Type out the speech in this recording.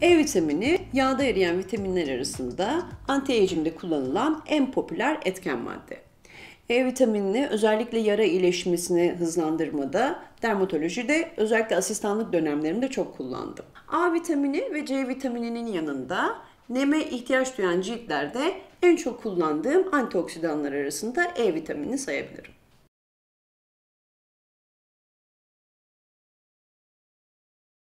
E vitamini yağda eriyen vitaminler arasında anti-aging'de kullanılan en popüler etken madde. E vitaminini özellikle yara iyileşmesini hızlandırmada, dermatolojide özellikle asistanlık dönemlerimde çok kullandım. A vitamini ve C vitamininin yanında neme ihtiyaç duyan ciltlerde en çok kullandığım antioksidanlar arasında E vitaminini sayabilirim.